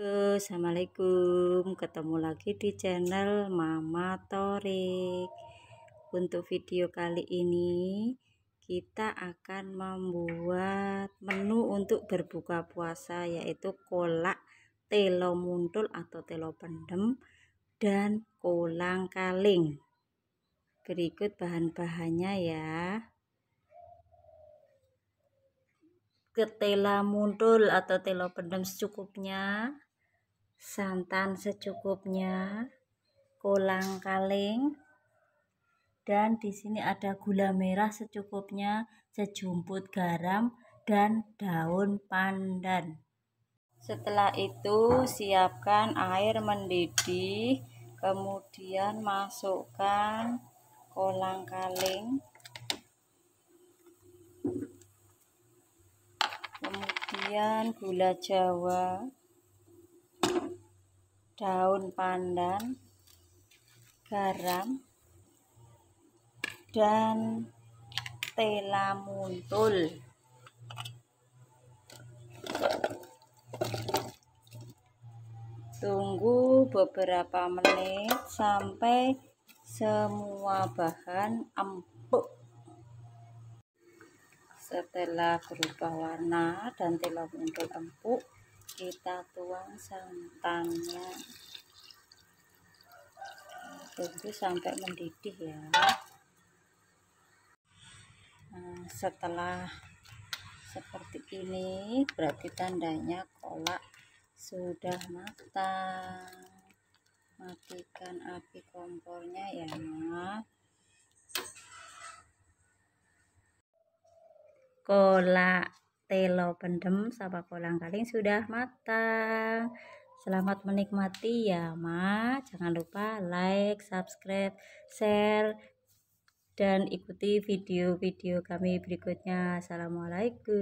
Assalamualaikum ketemu lagi di channel Mama Torik untuk video kali ini kita akan membuat menu untuk berbuka puasa yaitu kolak telo muntul atau telo pendem dan kolang kaling berikut bahan-bahannya ya ketela muntul atau telo pendem secukupnya santan secukupnya, kolang kaling, dan di sini ada gula merah secukupnya, sejumput garam, dan daun pandan. Setelah itu siapkan air mendidih, kemudian masukkan kolang kaling, kemudian gula jawa, daun pandan, garam, dan tela muntul. Tunggu beberapa menit sampai semua bahan empuk. Setelah berubah warna dan tela muntul empuk, kita tuang santannya tunggu sampai mendidih ya nah, setelah seperti ini berarti tandanya kolak sudah matang matikan api kompornya ya mak kolak telo pendem sapa kolang kaling sudah matang selamat menikmati ya ma jangan lupa like subscribe share dan ikuti video-video kami berikutnya assalamualaikum